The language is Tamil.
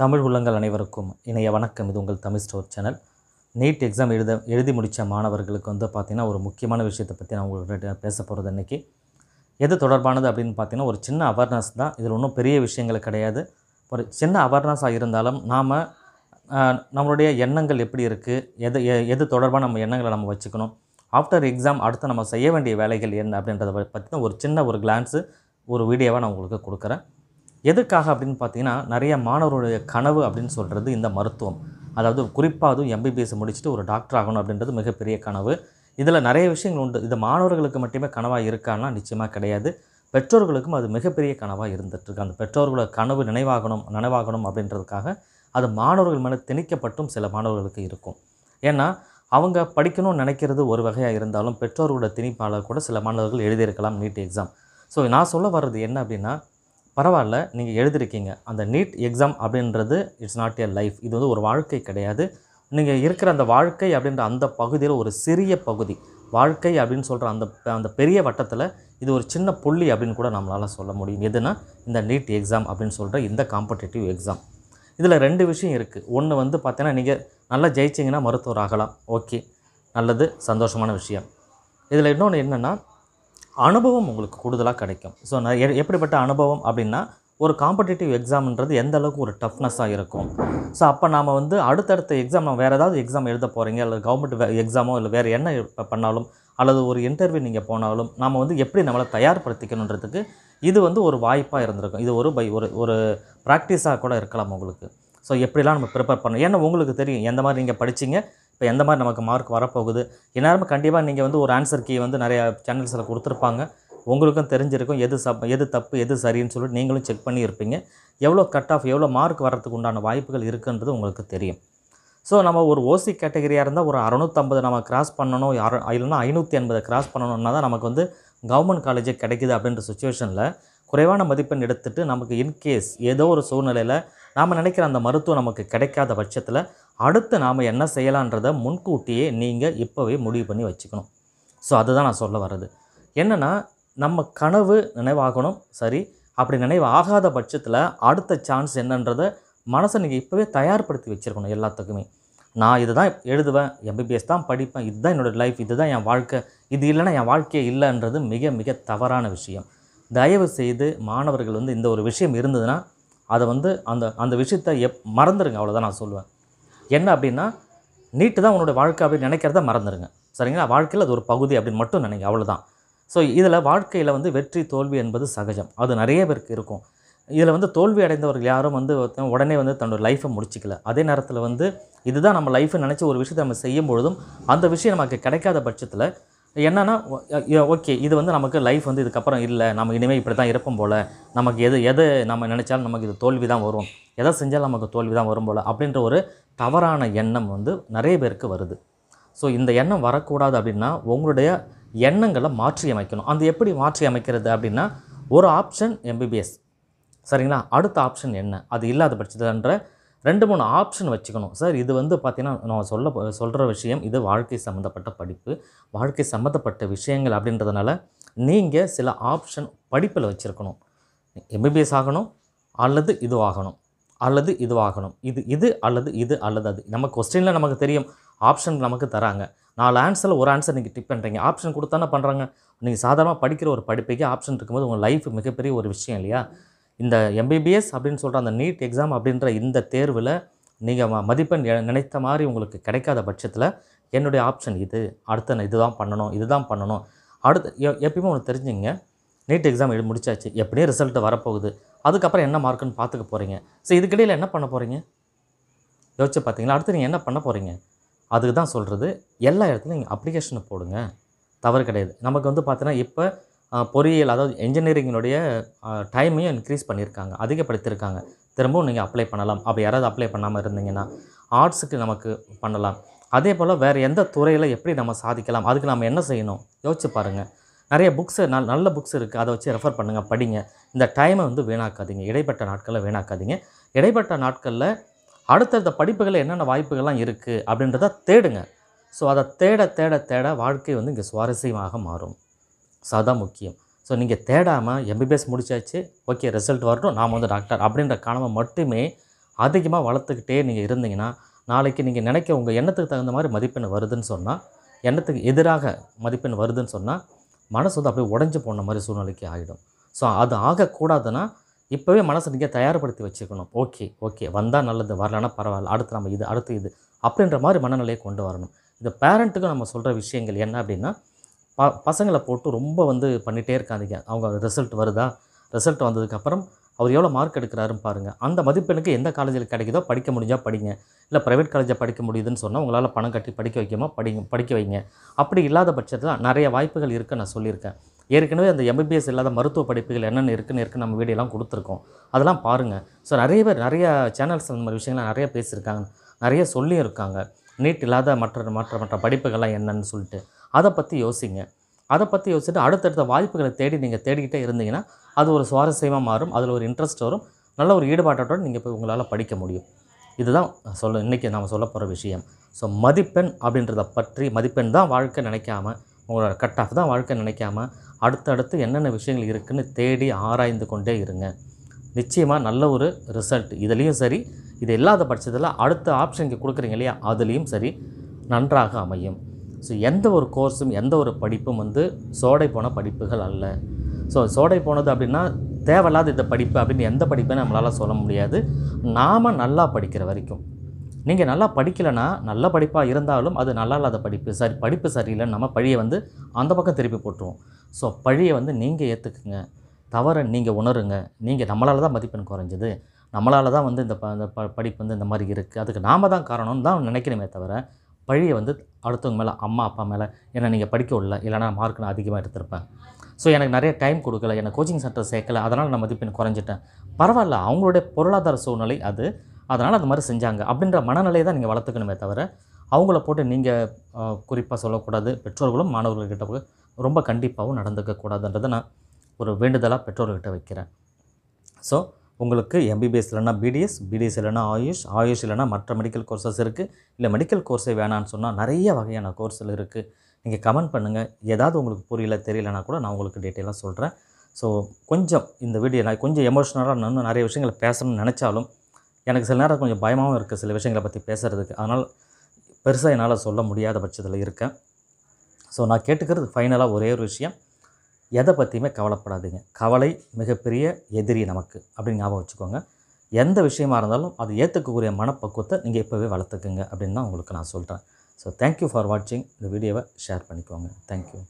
தமிழ் உள்ளங்கள் அனைவருக்கும் இணைய வணக்கம் இது உங்கள் Tamil store channel NEET exam எழுத எழுதி முடித்த மாணவர்களுக்கு வந்து பார்த்திங்கன்னா ஒரு முக்கியமான விஷயத்தை பற்றி நான் உங்களுக்கு பேச போகிறது இன்றைக்கி எது தொடர்பானது அப்படின்னு பார்த்திங்கன்னா ஒரு சின்ன அவேர்னஸ் தான் இதில் ஒன்றும் பெரிய விஷயங்கள் கிடையாது ஒரு சின்ன அவேர்னஸாக இருந்தாலும் நாம் நம்மளுடைய எண்ணங்கள் எப்படி இருக்குது எது எது தொடர்பாக நம்ம எண்ணங்களை நம்ம வச்சுக்கணும் ஆஃப்டர் எக்ஸாம் அடுத்து நம்ம செய்ய வேண்டிய வேலைகள் என்ன அப்படின்றத பற்றின ஒரு சின்ன ஒரு கிளான்ஸு ஒரு வீடியோவாக நான் உங்களுக்கு கொடுக்குறேன் எதுக்காக அப்படின்னு பார்த்தீங்கன்னா நிறைய மாணவருடைய கனவு அப்படின்னு சொல்கிறது இந்த மருத்துவம் அதாவது குறிப்பாக அதுவும் எம்பிபிஎஸ் முடிச்சுட்டு ஒரு டாக்டர் ஆகணும் அப்படின்றது மிகப்பெரிய கனவு இதில் நிறைய விஷயங்கள் உண்டு இது மாணவர்களுக்கு மட்டுமே கனவாக இருக்கான்னா நிச்சயமாக கிடையாது பெற்றோர்களுக்கும் அது மிகப்பெரிய கனவாக இருந்துகிட்ருக்கு அந்த பெற்றோர்களோட கனவு நினைவாகணும் நினைவாகணும் அப்படின்றதுக்காக அது மாணவர்கள் மேலே திணிக்கப்பட்டும் சில மாணவர்களுக்கு இருக்கும் ஏன்னா அவங்க படிக்கணும்னு நினைக்கிறது ஒரு வகையாக இருந்தாலும் பெற்றோர்களோட திணிப்பாளர் கூட சில மாணவர்கள் எழுதியிருக்கலாம் நீட் எக்ஸாம் ஸோ நான் சொல்ல வர்றது என்ன அப்படின்னா பரவாயில்ல நீங்கள் எழுதிருக்கீங்க அந்த நீட் எக்ஸாம் அப்படின்றது இட்ஸ் நாட் எ லைஃப் இது வந்து ஒரு வாழ்க்கை கிடையாது நீங்கள் இருக்கிற அந்த வாழ்க்கை அப்படின்ற அந்த பகுதியில் ஒரு சிறிய பகுதி வாழ்க்கை அப்படின்னு சொல்கிற அந்த அந்த பெரிய வட்டத்தில் இது ஒரு சின்ன புள்ளி அப்படின்னு கூட நம்மளால் சொல்ல முடியும் எதுனா இந்த நீட் எக்ஸாம் அப்படின்னு சொல்கிற இந்த காம்படேட்டிவ் எக்ஸாம் இதில் ரெண்டு விஷயம் இருக்குது ஒன்று வந்து பார்த்தீங்கன்னா நீங்கள் நல்லா ஜெயிச்சிங்கன்னா மருத்துவர் ஆகலாம் ஓகே நல்லது சந்தோஷமான விஷயம் இதில் இன்னொன்று என்னென்னா அனுபவம் உங்களுக்கு கூடுதலாக கிடைக்கும் ஸோ நான் எப்படிப்பட்ட அனுபவம் அப்படின்னா ஒரு காம்படிட்டிவ் எக்ஸாம்ன்றது எந்த அளவுக்கு ஒரு டஃப்னஸ்ஸாக இருக்கும் ஸோ அப்போ நாம் வந்து அடுத்தடுத்த எக்ஸாம் நம்ம வேறு ஏதாவது எக்ஸாம் எழுத போகிறீங்க அல்லது கவர்மெண்ட் எக்ஸாமோ இல்லை வேறு என்ன பண்ணாலும் அல்லது ஒரு இன்டர்வியூ நீங்கள் போனாலும் நாம் வந்து எப்படி நம்மளை தயார்படுத்திக்கணுன்றதுக்கு இது வந்து ஒரு வாய்ப்பாக இருந்திருக்கும் இது ஒரு பை ஒரு ஒரு ப்ராக்டிஸாக கூட இருக்கலாம் உங்களுக்கு ஸோ எப்படிலாம் நம்ம ப்ரிப்பேர் பண்ணணும் ஏன்னா உங்களுக்கு தெரியும் எந்த மாதிரி நீங்கள் படிச்சிங்க இப்போ எந்த மாதிரி நமக்கு மார்க் வரப்போகுது எல்லாருமே கண்டிப்பாக நீங்கள் வந்து ஒரு ஆன்சர் கீ வந்து நிறையா சேனல்ஸில் கொடுத்துருப்பாங்க உங்களுக்கும் தெரிஞ்சிருக்கும் எது சப் எது தப்பு எது சரின்னு சொல்லிட்டு நீங்களும் செக் பண்ணி இருப்பீங்க எவ்வளோ கட் ஆஃப் எவ்வளோ மார்க் வர்றதுக்கு உண்டான வாய்ப்புகள் இருக்குன்றது உங்களுக்கு தெரியும் ஸோ நம்ம ஒரு ஓசி கேட்டகரியாக இருந்தால் ஒரு அறநூற்றம்பது நம்ம கிராஸ் பண்ணணும் இல்லைன்னா ஐநூற்றி எண்பதை கிராஸ் பண்ணணுன்னா தான் நமக்கு வந்து கவர்மெண்ட் காலேஜே கிடைக்குது அப்படின்ற சுச்சுவேஷனில் குறைவான மதிப்பெண் எடுத்துகிட்டு நமக்கு இன்கேஸ் ஏதோ ஒரு சூழ்நிலையில் நாம் நினைக்கிற அந்த மருத்துவம் நமக்கு கிடைக்காத பட்சத்தில் அடுத்து நாம் என்ன செய்யலான்றதை முன்கூட்டியே நீங்கள் இப்போவே முடிவு பண்ணி வச்சுக்கணும் ஸோ அதுதான் நான் சொல்ல வர்றது என்னென்னா நம்ம கனவு நினைவாகணும் சரி அப்படி நினைவு ஆகாத பட்சத்தில் அடுத்த சான்ஸ் என்னன்றதை மனசை நீங்கள் இப்போவே தயார்படுத்தி வச்சுருக்கணும் எல்லாத்துக்குமே நான் இது தான் எழுதுவேன் எம்பிபிஎஸ் தான் படிப்பேன் இதுதான் என்னோடய லைஃப் இதுதான் என் வாழ்க்கை இது இல்லைன்னா என் வாழ்க்கையே இல்லைன்றது மிக மிக தவறான விஷயம் தயவு செய்து மாணவர்கள் வந்து இந்த ஒரு விஷயம் இருந்ததுன்னா அதை வந்து அந்த அந்த விஷயத்தை எப் மறந்துடுங்க அவ்வளோதான் நான் சொல்லுவேன் என்ன அப்படின்னா நீட்டு தான் உன்னோட வாழ்க்கை அப்படின்னு நினைக்கிறத மறந்துடுங்க சரிங்களா வாழ்க்கையில் அது ஒரு பகுதி அப்படின்னு மட்டும் நினைங்க அவ்வளோதான் ஸோ இதில் வாழ்க்கையில் வந்து வெற்றி தோல்வி என்பது சகஜம் அது நிறைய பேருக்கு இருக்கும் இதில் வந்து தோல்வி அடைந்தவர்கள் யாரும் வந்து உடனே வந்து தன்னோட லைஃப்பை முடிச்சிக்கல அதே நேரத்தில் வந்து இதுதான் நம்ம லைஃப்பை நினச்சி ஒரு விஷயத்தை நம்ம செய்யும் பொழுதும் அந்த விஷயம் நமக்கு கிடைக்காத பட்சத்தில் என்னென்னா ஓகே இது வந்து நமக்கு லைஃப் வந்து இதுக்கப்புறம் இல்லை நம்ம இனிமேல் இப்படி தான் இருப்போம் போல் நமக்கு எது எது நம்ம நினச்சாலும் நமக்கு இது தோல்வி தான் வரும் எதை செஞ்சாலும் நமக்கு தோல்வி தான் வரும் போல் அப்படின்ற ஒரு தவறான எண்ணம் வந்து நிறைய பேருக்கு வருது ஸோ இந்த எண்ணம் வரக்கூடாது அப்படின்னா உங்களுடைய எண்ணங்களை மாற்றி அமைக்கணும் அந்த எப்படி மாற்றி அமைக்கிறது அப்படின்னா ஒரு ஆப்ஷன் எம்பிபிஎஸ் சரிங்களா அடுத்த ஆப்ஷன் என்ன அது இல்லாத பட்சத்துன்ற ரெண்டு மூணு ஆப்ஷன் வச்சுக்கணும் சார் இது வந்து பார்த்திங்கன்னா நான் சொல்ல சொல்கிற விஷயம் இது வாழ்க்கை சம்மந்தப்பட்ட படிப்பு வாழ்க்கை சம்மந்தப்பட்ட விஷயங்கள் அப்படின்றதுனால நீங்கள் சில ஆப்ஷன் படிப்பில் வச்சுருக்கணும் எம்பிபிஎஸ் ஆகணும் அல்லது இதுவாகணும் அல்லது இதுவாகணும் இது இது அல்லது இது அல்லது அது நம்ம கொஸ்டினில் நமக்கு தெரியும் ஆப்ஷன் நமக்கு தராங்க நாலு ஆன்சரில் ஒரு ஆன்சர் நீங்கள் டிப் பண்ணுறீங்க ஆப்ஷன் கொடுத்தானே பண்ணுறாங்க நீங்கள் சாதாரணமாக படிக்கிற ஒரு படிப்பைக்கே ஆப்ஷன் இருக்கும்போது உங்கள் லைஃப் மிகப்பெரிய ஒரு விஷயம் இல்லையா இந்த எம்பிபிஎஸ் அப்படின்னு சொல்கிற அந்த நீட் எக்ஸாம் அப்படின்ற இந்த தேர்வில் நீங்கள் ம மதிப்பெண் நினைத்த மாதிரி உங்களுக்கு கிடைக்காத பட்சத்தில் என்னுடைய ஆப்ஷன் இது அடுத்த இது தான் பண்ணணும் இது தான் பண்ணணும் அடுத்து எப்பயுமே உங்களுக்கு தெரிஞ்சுங்க நீட் எக்ஸாம் எழுதி முடிச்சாச்சு எப்படியும் ரிசல்ட் வரப்போகுது அதுக்கப்புறம் என்ன மார்க்குன்னு பார்த்துக்க போகிறீங்க ஸோ இதுக்கிடையில் என்ன பண்ண போகிறீங்க யோசிச்சு பார்த்தீங்களா அடுத்து நீங்கள் என்ன பண்ண போகிறீங்க அதுக்கு தான் சொல்கிறது எல்லா இடத்துலையும் நீங்கள் அப்ளிகேஷனை போடுங்க தவறு கிடையாது நமக்கு வந்து பார்த்தீங்கன்னா இப்போ பொறியியல் அதாவது என்ஜினியரிங்கினுடைய டைமையும் இன்க்ரீஸ் பண்ணியிருக்காங்க அதிகப்படுத்தியிருக்காங்க திரும்பவும் நீங்கள் அப்ளை பண்ணலாம் அப்படி யாராவது அப்ளை பண்ணாமல் இருந்தீங்கன்னா ஆர்ட்ஸுக்கு நமக்கு பண்ணலாம் அதே போல் வேறு எந்த துறையில் எப்படி நம்ம சாதிக்கலாம் அதுக்கு நம்ம என்ன செய்யணும் யோசிச்சு பாருங்கள் நிறைய புக்ஸு நல் நல்ல புக்ஸ் இருக்குது அதை வச்சு ரெஃபர் பண்ணுங்கள் படிங்க இந்த டைமை வந்து வீணாக்காதீங்க இடைப்பட்ட நாட்களில் வீணாக்காதீங்க இடைப்பட்ட நாட்களில் அடுத்தடுத்த படிப்புகளில் என்னென்ன வாய்ப்புகள்லாம் இருக்குது அப்படின்றத தேடுங்க ஸோ அதை தேட தேட தேட வாழ்க்கை வந்து இங்கே சுவாரஸ்யமாக மாறும் ஸோ அதான் முக்கியம் ஸோ நீங்கள் தேடாமல் எம்பிபிஎஸ் முடிச்சாச்சு ஓகே ரிசல்ட் வரட்டும் நாம் வந்து டாக்டர் அப்படின்ற காரணமாக மட்டுமே அதிகமாக வளர்த்துக்கிட்டே நீங்கள் இருந்தீங்கன்னா நாளைக்கு நீங்கள் நினைக்க உங்கள் எண்ணத்துக்கு தகுந்த மாதிரி மதிப்பெண் வருதுன்னு சொன்னால் எண்ணத்துக்கு எதிராக மதிப்பெண் வருதுன்னு சொன்னால் மனசு வந்து அப்படியே உடஞ்சி போன மாதிரி சூழ்நிலைக்கு ஆகிடும் ஸோ அது ஆகக்கூடாதுன்னா இப்போவே மனசை நீங்கள் தயார்படுத்தி வச்சுக்கணும் ஓகே ஓகே வந்தால் நல்லது வரலன்னா பரவாயில்ல அடுத்து நம்ம இது அடுத்து இது அப்படின்ற மாதிரி மனநிலையை கொண்டு வரணும் இந்த பேரண்ட்டுக்கும் நம்ம சொல்கிற விஷயங்கள் என்ன அப்படின்னா ப பசங்களை போட்டு ரொம்ப வந்து பண்ணிகிட்டே இருக்காதிங்க அவங்க ரிசல்ட் வருதா ரிசல்ட் வந்ததுக்கப்புறம் அவர் எவ்வளோ மார்க் எடுக்கிறாருன்னு பாருங்கள் அந்த மதிப்பெண்ணுக்கு எந்த காலேஜில் கிடைக்குதோ படிக்க முடிஞ்சால் படிங்க இல்லை ப்ரைவேட் காலேஜில் படிக்க முடியுதுன்னு சொன்னால் உங்களால் பணம் கட்டி படிக்க வைக்கமா படிங்க படிக்க வைங்க அப்படி இல்லாத பட்சத்தில் நிறைய வாய்ப்புகள் இருக்குது நான் சொல்லியிருக்கேன் ஏற்கனவே அந்த எம்பிபிஎஸ் இல்லாத மருத்துவ படிப்புகள் என்னென்ன இருக்குன்னு இருக்குது நம்ம வீடியோலாம் கொடுத்துருக்கோம் அதெல்லாம் பாருங்கள் ஸோ நிறைய பேர் நிறைய சேனல்ஸ் அந்த மாதிரி விஷயங்கள்லாம் நிறைய பேசியிருக்காங்க நிறைய சொல்லியும் இருக்காங்க நீட் இல்லாத மற்ற மற்ற மற்ற படிப்புகள்லாம் என்னன்னு சொல்லிட்டு அதை பற்றி யோசிங்க அதை பற்றி யோசிச்சுட்டு அடுத்தடுத்த வாய்ப்புகளை தேடி நீங்கள் தேடிக்கிட்டே இருந்தீங்கன்னா அது ஒரு சுவாரஸ்யமாக மாறும் அதில் ஒரு இன்ட்ரெஸ்ட் வரும் நல்ல ஒரு ஈடுபாட்டோட நீங்கள் போய் உங்களால் படிக்க முடியும் இதுதான் சொல்ல இன்றைக்கி நாம் சொல்ல போகிற விஷயம் ஸோ மதிப்பெண் அப்படின்றத பற்றி மதிப்பெண் தான் வாழ்க்கை நினைக்காம உங்களோட கட் ஆஃப் தான் வாழ்க்கை நினைக்காம அடுத்தடுத்து என்னென்ன விஷயங்கள் இருக்குதுன்னு தேடி ஆராய்ந்து கொண்டே இருங்க நிச்சயமாக நல்ல ஒரு ரிசல்ட் இதுலேயும் சரி இது இல்லாத பட்சத்தில் அடுத்த ஆப்ஷனுக்கு கொடுக்குறீங்க இல்லையா அதுலேயும் சரி நன்றாக அமையும் ஸோ எந்த ஒரு கோர்ஸும் எந்த ஒரு படிப்பும் வந்து சோடை போன படிப்புகள் அல்ல ஸோ சோடை போனது அப்படின்னா தேவையில்லாத இந்த படிப்பு அப்படின்னு எந்த படிப்பையும் நம்மளால் சொல்ல முடியாது நாம் நல்லா படிக்கிற வரைக்கும் நீங்கள் நல்லா படிக்கலைன்னா நல்ல படிப்பாக இருந்தாலும் அது நல்லா இல்லாத படிப்பு சரி படிப்பு சரியில்லைன்னு நம்ம பழியை வந்து அந்த பக்கம் திருப்பி போட்டுருவோம் ஸோ பழியை வந்து நீங்கள் ஏற்றுக்குங்க தவறை நீங்கள் உணருங்க நீங்கள் நம்மளால் தான் மதிப்பெண் குறைஞ்சது நம்மளால் தான் வந்து இந்த ப படிப்பு வந்து இந்த மாதிரி இருக்குது அதுக்கு நாம் தான் காரணம்னு தான் நினைக்கணுமே தவிர பழியை வந்து அடுத்தவங்க மேலே அம்மா அப்பா மேலே என்னை நீங்கள் படிக்க விடல இல்லைனா மார்க் நான் அதிகமாக எடுத்திருப்பேன் ஸோ எனக்கு நிறைய டைம் கொடுக்கல என்னை கோச்சிங் சென்டர் சேர்க்கலை அதனால் நான் மதிப்பெண் குறைஞ்சிட்டேன் பரவாயில்ல அவங்களுடைய பொருளாதார சூழ்நிலை அது அதனால் அது மாதிரி செஞ்சாங்க அப்படின்ற மனநிலையை தான் நீங்கள் வளர்த்துக்கணுமே தவிர அவங்கள போட்டு நீங்கள் குறிப்பாக சொல்லக்கூடாது பெற்றோர்களும் மாணவர்கள்கிட்ட ரொம்ப கண்டிப்பாகவும் நடந்துக்கக்கூடாதுன்றதை நான் ஒரு வேண்டுதலாக பெற்றோர்கிட்ட வைக்கிறேன் ஸோ உங்களுக்கு எம்பிபிஎஸ் இல்லைனா பிடிஎஸ் பிடிஎஸ் இல்லைனா ஆயுஷ் ஆயுஷ் இல்லைனா மற்ற மெடிக்கல் கோர்சஸ் இருக்குது இல்லை மெடிக்கல் கோர்ஸே வேணான்னு சொன்னால் நிறைய வகையான கோர்ஸில் இருக்குது நீங்கள் கமெண்ட் பண்ணுங்கள் ஏதாவது உங்களுக்கு புரியல தெரியலனா கூட நான் உங்களுக்கு டீட்டெயிலாக சொல்கிறேன் ஸோ கொஞ்சம் இந்த வீடியோ நான் கொஞ்சம் எமோஷ்னலாக நான் நிறைய விஷயங்களை பேசணும்னு நினச்சாலும் எனக்கு சில நேரம் கொஞ்சம் பயமாகவும் இருக்குது சில விஷயங்களை பற்றி பேசுகிறதுக்கு அதனால் பெருசாக என்னால் சொல்ல முடியாத பட்சத்தில் இருக்கேன் ஸோ நான் கேட்டுக்கிறது ஃபைனலாக ஒரே ஒரு விஷயம் எதை பற்றியுமே கவலைப்படாதீங்க கவலை மிகப்பெரிய எதிரி நமக்கு அப்படின்னு ஞாபகம் வச்சுக்கோங்க எந்த விஷயமா இருந்தாலும் அது ஏற்றுக்கக்கூடிய மனப்பக்குவத்தை நீங்கள் இப்போவே வளர்த்துக்குங்க அப்படின்னு தான் உங்களுக்கு நான் சொல்கிறேன் ஸோ தேங்க்யூ ஃபார் வாட்சிங் இந்த வீடியோவை ஷேர் பண்ணிக்கோங்க தேங்க்யூ